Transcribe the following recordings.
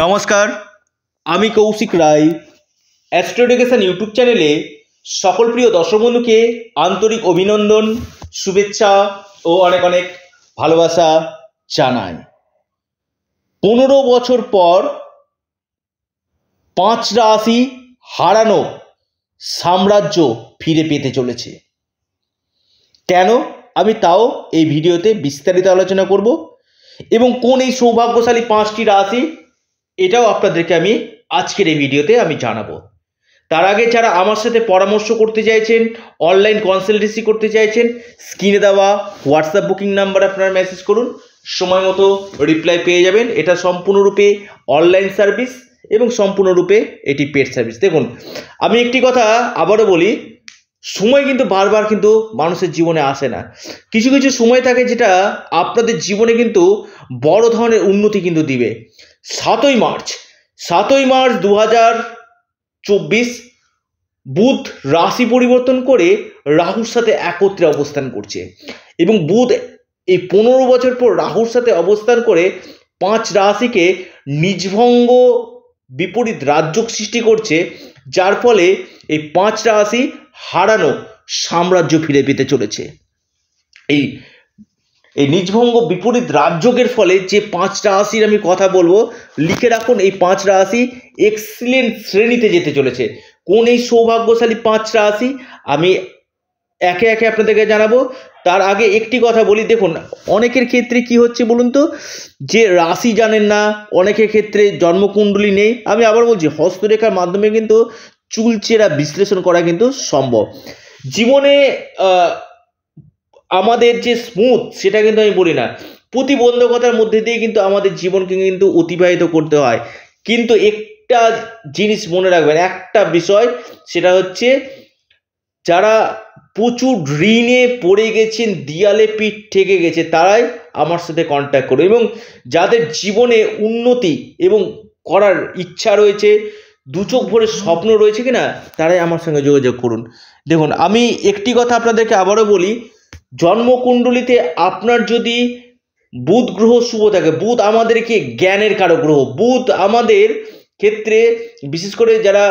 নমস্কার আমি Koushik Roy astro education YouTube চ্যানেলে সকল প্রিয় দর্শক বন্ধুকে আন্তরিক অভিনন্দন শুভেচ্ছা ও অনেক অনেক ভালোবাসা জানাই পনেরো বছর পর পাঁচ রাশি হারানো সাম্রাজ্য ফিরে পেতে চলেছে কেন আমি তাও এই ভিডিওতে বিস্তারিত আলোচনা করব এবং কোন এই সৌভাগ্যশালী পাঁচটি রাশি এটাও আপনাদেরকে আমি আজকের এই ভিডিওতে আমি জানাবো তার আগে যারা আমার সাথে পরামর্শ করতে চাইছেন অনলাইন কনসালটেন্সি করতে চাইছেন স্ক্রিনে দেওয়া হোয়াটসঅ্যাপ বুকিং নাম্বার আপনারা মেসেজ করুন সময় মতো রিপ্লাই পেয়ে যাবেন এটা সম্পূর্ণরূপে অনলাইন সার্ভিস এবং সম্পূর্ণরূপে এটি পেড সার্ভিস দেখুন আমি একটি কথা আবারও বলি সময় কিন্তু বারবার কিন্তু মানুষের জীবনে আসে না কিছু কিছু সময় থাকে যেটা আপনাদের জীবনে কিন্তু বড় ধরনের উন্নতি কিন্তু দিবে সাতই মার্চ সাতই মার্চ দু হাজার চব্বিশ বুধ রাশি পরিবর্তন করে রাহুর সাথে একত্রে অবস্থান করছে এবং বুধ এই পনেরো বছর পর রাহুর সাথে অবস্থান করে পাঁচ রাশিকে নিজভঙ্গ বিপরীত রাজ্য সৃষ্টি করছে যার ফলে এই পাঁচ রাশি হারানো সাম্রাজ্য ফিরে পেতে চলেছে এই এই নিজভঙ্গ বিপরীত রাজযোগের ফলে যে পাঁচটা রাশির আমি কথা বলবো লিখে রাখুন এই পাঁচ রাশি এক্সিলেন্ট শ্রেণীতে যেতে চলেছে কোন এই সৌভাগ্যশালী পাঁচ রাশি আমি একে একে আপনাদেরকে জানাবো তার আগে একটি কথা বলি দেখুন অনেকের ক্ষেত্রে কি হচ্ছে বলুন তো যে রাশি জানেন না অনেকের ক্ষেত্রে জন্মকুণ্ডলী নেই আমি আবার বলছি হস্তরেখার মাধ্যমে কিন্তু চুলচেরা বিশ্লেষণ করা কিন্তু সম্ভব জীবনে আমাদের যে স্মুথ সেটা কিন্তু আমি বলি না প্রতিবন্ধকতার মধ্যে দিয়ে কিন্তু আমাদের জীবনকে কিন্তু অতিবাহিত করতে হয় কিন্তু একটা জিনিস মনে রাখবেন একটা বিষয় সেটা হচ্ছে যারা প্রচুর ঋণে পড়ে গেছেন দিয়ালে পিঠ ঠেকে গেছে তারাই আমার সাথে কন্ট্যাক্ট করুন এবং যাদের জীবনে উন্নতি এবং করার ইচ্ছা রয়েছে দু চোখ ভরে স্বপ্ন রয়েছে কিনা তারাই আমার সঙ্গে যোগাযোগ করুন দেখুন আমি একটি কথা আপনাদেরকে আবারও বলি জন্মকুণ্ডলিতে আপনার যদি বুধ গ্রহ শুভ থাকে বুধ আমাদেরকে জ্ঞানের কারো গ্রহ বুধ আমাদের ক্ষেত্রে বিশেষ করে যারা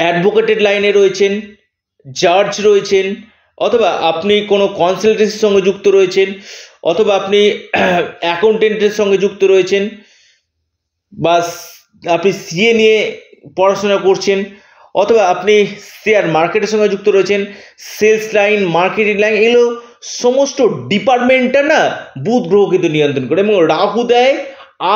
অ্যাডভোকেটেড লাইনে রয়েছেন জার্জ রয়েছেন অথবা আপনি কোনো কনসালটেন্সির সঙ্গে যুক্ত রয়েছেন অথবা আপনি অ্যাকাউন্টেন্টের সঙ্গে যুক্ত রয়েছেন বা আপনি সিএ নিয়ে পড়াশোনা করছেন অথবা আপনি শেয়ার মার্কেটের সঙ্গে যুক্ত রয়েছেন সেলস লাইন মার্কেটিং লাইন এগুলো সমস্ত ডিপার্টমেন্টটা না বুধ গ্রহ কিন্তু নিয়ন্ত্রণ করে এবং রাহু দেয়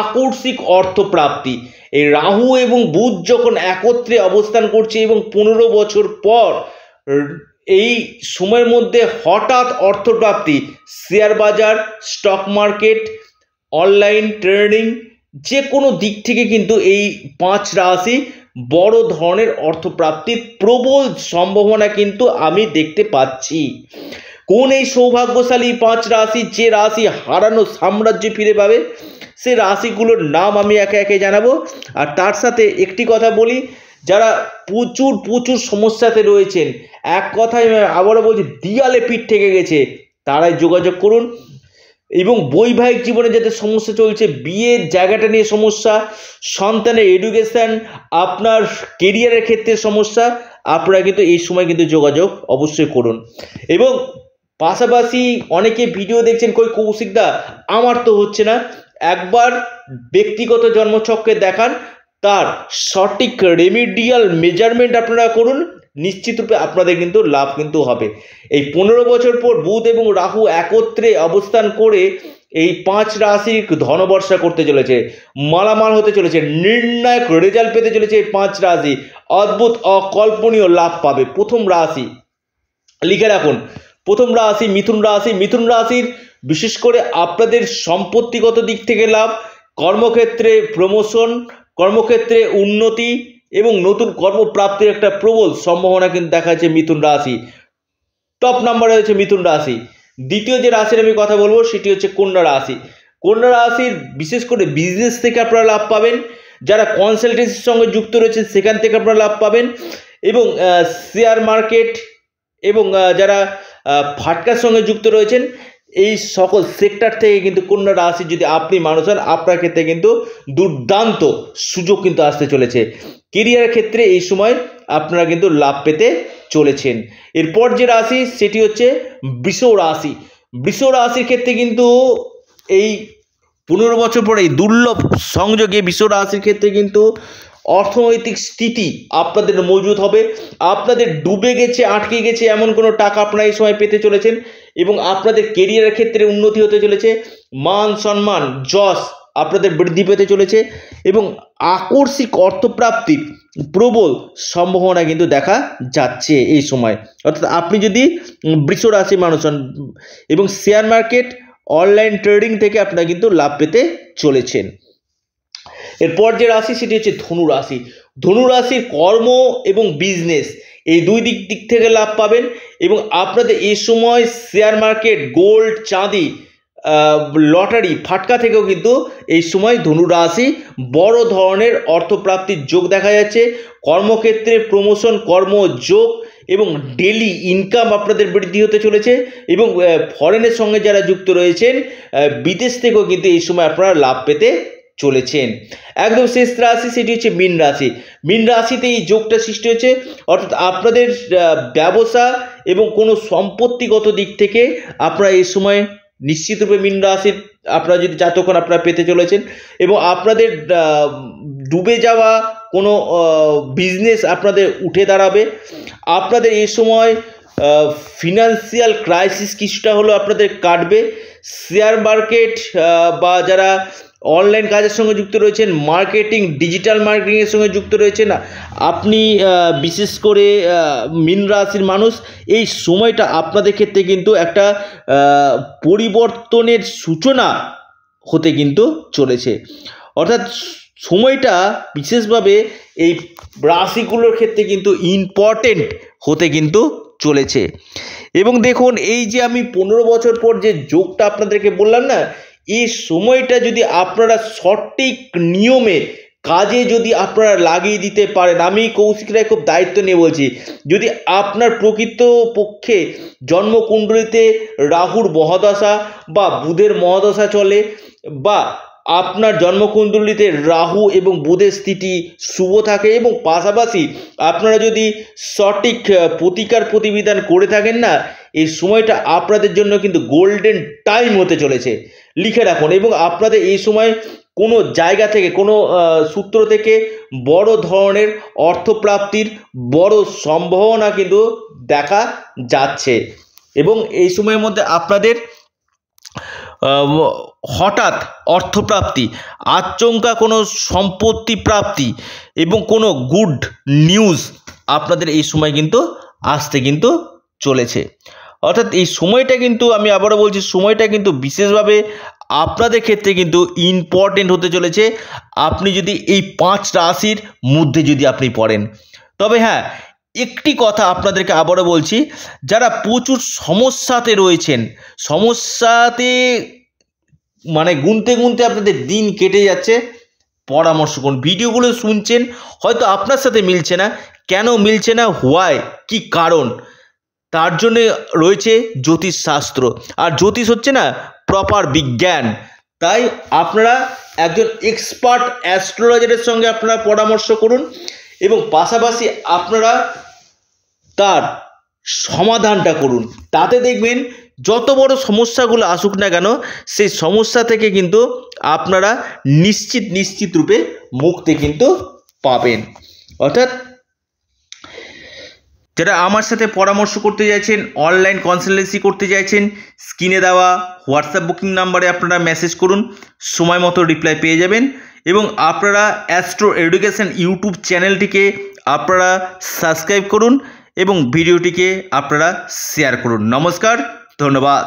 আকর্ষিক অর্থপ্রাপ্তি এই রাহু এবং বুধ যখন একত্রে অবস্থান করছে এবং পনেরো বছর পর এই সময়ের মধ্যে হঠাৎ অর্থপ্রাপ্তি শেয়ার বাজার স্টক মার্কেট অনলাইন ট্রেডিং যে কোনো দিক থেকে কিন্তু এই পাঁচ রাশি বড় ধরনের অর্থপ্রাপ্তির প্রবল সম্ভাবনা কিন্তু আমি দেখতে পাচ্ছি কোন এই সৌভাগ্যশালী পাঁচ রাশি যে রাশি হারানো সাম্রাজ্য ফিরে পাবে সে রাশিগুলোর নাম আমি একে একে জানাবো আর তার সাথে একটি কথা বলি যারা প্রচুর প্রচুর সমস্যাতে রয়েছেন এক কথায় আবারও বলছি দিয়ালে পিঠ থেকে গেছে তারাই যোগাযোগ করুন এবং বৈবাহিক জীবনে যাতে সমস্যা চলছে বিয়ের জায়গাটা নিয়ে সমস্যা সন্তানের এডুকেশান আপনার কেরিয়ারের ক্ষেত্রে সমস্যা আপনারা কিন্তু এই সময় কিন্তু যোগাযোগ অবশ্যই করুন এবং পাশাপাশি অনেকে ভিডিও দেখছেন কই কৌশিকদা আমার তো হচ্ছে না একবার ব্যক্তিগত জন্মচক্রে দেখান তার সঠিক রেমিডিয়াল মেজারমেন্ট আপনারা করুন নিশ্চিতরূপে আপনাদের কিন্তু লাভ কিন্তু হবে এই পনেরো বছর পর বুধ এবং রাহু একত্রে অবস্থান করে এই পাঁচ রাশির ধনবর্ষা করতে চলেছে মালামাল হতে চলেছে নির্ণায়ক রেজাল্ট পেতে চলেছে এই পাঁচ রাশি অদ্ভুত অকল্পনীয় লাভ পাবে প্রথম রাশি লিখে রাখুন প্রথম রাশি মিথুন রাশি মিথুন রাশির বিশেষ করে আপনাদের সম্পত্তিগত দিক থেকে লাভ কর্মক্ষেত্রে প্রমোশন কর্মক্ষেত্রে উন্নতি এবং নতুন কর্মপ্রাপ্তির একটা প্রবল সম্ভাবনা কিন্তু দেখা যাচ্ছে মিথুন রাশি টপ নাম্বারে রয়েছে মিথুন রাশি দ্বিতীয় যে রাশির আমি কথা বলবো সেটি হচ্ছে কন্যা রাশি কন্যা রাশির বিশেষ করে বিজনেস থেকে আপনারা লাভ পাবেন যারা কনসালটেন্সির সঙ্গে যুক্ত রয়েছে সেখান থেকে আপনারা লাভ পাবেন এবং শেয়ার মার্কেট এবং যারা ফাটকার সঙ্গে যুক্ত রয়েছেন এই সকল সেক্টর থেকে কিন্তু কন্যা রাশি যদি আপনি মানুষ হন আপনার ক্ষেত্রে কিন্তু দুর্দান্ত সুযোগ কিন্তু আসতে চলেছে কেরিয়ার ক্ষেত্রে এই সময় আপনারা কিন্তু লাভ পেতে চলেছেন এরপর যে রাশি সেটি হচ্ছে বৃষ রাশি বৃষ রাশির ক্ষেত্রে কিন্তু এই পনেরো বছর পরে এই দুর্লভ সংযোগে বিশ্ব রাশির ক্ষেত্রে কিন্তু অর্থনৈতিক স্থিতি আপনাদের মজুত হবে আপনাদের ডুবে গেছে আটকে গেছে এমন কোনো টাকা আপনারা এই সময় পেতে চলেছেন এবং আপনাদের কেরিয়ারের ক্ষেত্রে উন্নতি হতে চলেছে মান সম্মান যশ আপনাদের বৃদ্ধি পেতে চলেছে এবং আকর্ষিক অর্থপ্রাপ্তির প্রবল সম্ভাবনা কিন্তু দেখা যাচ্ছে এই সময় অর্থাৎ আপনি যদি বৃষ রাশি মানুষ হন এবং শেয়ার মার্কেট অনলাইন ট্রেডিং থেকে আপনারা কিন্তু লাভ পেতে চলেছেন এরপর যে রাশি সেটি হচ্ছে ধনু রাশি ধনু রাশির কর্ম এবং বিজনেস এই দুই দিক দিক থেকে লাভ পাবেন এবং আপনাদের এই সময় শেয়ার মার্কেট গোল্ড চাঁদি লটারি ফাটকা থেকেও কিন্তু এই সময় ধনুরাশি বড় ধরনের অর্থপ্রাপ্তির যোগ দেখা যাচ্ছে কর্মক্ষেত্রে প্রমোশন কর্মযোগ এবং ডেলি ইনকাম আপনাদের বৃদ্ধি হতে চলেছে এবং ফরেনের সঙ্গে যারা যুক্ত রয়েছেন বিদেশ থেকেও কিন্তু এই সময় আপনারা লাভ পেতে চলেছেন একদম শেষ রাশি সেটি হচ্ছে মীন রাশি মীন রাশিতে এই যোগটা সৃষ্টি হয়েছে অর্থাৎ আপনাদের ব্যবসা এবং কোনো সম্পত্তিগত দিক থেকে আপনারা এই সময় নিশ্চিতরূপে মিন রাশির আপনারা যদি জাতকন আপনারা পেতে চলেছেন এবং আপনাদের ডুবে যাওয়া কোনো বিজনেস আপনাদের উঠে দাঁড়াবে আপনাদের এ সময় ফিনান্সিয়াল ক্রাইসিস কিছুটা হলো আপনাদের কাটবে শেয়ার মার্কেট বা যারা অনলাইন কাজের সঙ্গে যুক্ত রয়েছেন মার্কেটিং ডিজিটাল মার্কেটিংয়ের সঙ্গে যুক্ত রয়েছেন আপনি বিশেষ করে মিন রাশির মানুষ এই সময়টা আপনাদের ক্ষেত্রে কিন্তু একটা পরিবর্তনের সূচনা হতে কিন্তু চলেছে অর্থাৎ সময়টা বিশেষভাবে এই রাশিগুলোর ক্ষেত্রে কিন্তু ইম্পর্টেন্ট হতে কিন্তু চলেছে এবং দেখুন এই যে আমি পনেরো বছর পর যে যোগটা আপনাদেরকে বললাম না এই সময়টা যদি আপনারা সঠিক নিয়মে কাজে যদি আপনারা লাগিয়ে দিতে পারেন আমি কৌশিক রায় খুব দায়িত্ব নিয়ে বলছি যদি আপনার প্রকৃত পক্ষে জন্মকুণ্ডলিতে রাহুর মহাদশা বা বুধের মহাদশা চলে বা আপনার জন্মকুণ্ডলিতে রাহু এবং বুধের স্থিতি শুভ থাকে এবং পাশাপাশি আপনারা যদি সঠিক প্রতিকার প্রতিবিধান করে থাকেন না এই সময়টা আপনাদের জন্য কিন্তু গোল্ডেন টাইম হতে চলেছে লিখে রাখুন এবং আপনাদের এই সময় কোনো জায়গা থেকে কোনো সূত্র থেকে বড় ধরনের অর্থপ্রাপ্তির বড় সম্ভাবনা কিন্তু দেখা যাচ্ছে এবং এই সময়ের মধ্যে আপনাদের হঠাৎ অর্থপ্রাপ্তি আচমকা কোনো সম্পত্তি প্রাপ্তি এবং কোনো গুড নিউজ আপনাদের এই সময় কিন্তু আসতে কিন্তু চলেছে অর্থাৎ এই সময়টা কিন্তু আমি আবারও বলছি সময়টা কিন্তু বিশেষভাবে আপনাদের ক্ষেত্রে কিন্তু ইম্পর্টেন্ট হতে চলেছে আপনি যদি এই পাঁচ রাশির মধ্যে যদি আপনি পড়েন তবে হ্যাঁ একটি কথা আপনাদেরকে আবারও বলছি যারা প্রচুর সমস্যাতে রয়েছেন সমস্যাতে মানে গুনতে গুনতে আপনাদের দিন কেটে যাচ্ছে পরামর্শ করুন ভিডিওগুলো শুনছেন হয়তো আপনার সাথে মিলছে না কেন মিলছে না হোয়াই কি কারণ তার জন্যে রয়েছে জ্যোতিষশাস্ত্র আর জ্যোতিষ হচ্ছে না প্রপার বিজ্ঞান তাই আপনারা একজন এক্সপার্ট অ্যাস্ট্রোলজারের সঙ্গে আপনারা পরামর্শ করুন এবং পাশাপাশি আপনারা তার সমাধানটা করুন তাতে দেখবেন যত বড় সমস্যাগুলো আসুক না কেন সেই সমস্যা থেকে কিন্তু আপনারা নিশ্চিত নিশ্চিত রূপে মুক্তি কিন্তু পাবেন অর্থাৎ যারা আমার সাথে পরামর্শ করতে চাইছেন অনলাইন কনসালটেন্সি করতে চাইছেন স্ক্রিনে দেওয়া হোয়াটসঅ্যাপ বুকিং নাম্বারে আপনারা মেসেজ করুন সময় মতো রিপ্লাই পেয়ে যাবেন এবং আপনারা অ্যাস্ট্রো এডুকেশন ইউটিউব চ্যানেলটিকে আপনারা সাবস্ক্রাইব করুন এবং ভিডিওটিকে আপনারা শেয়ার করুন নমস্কার ধন্যবাদ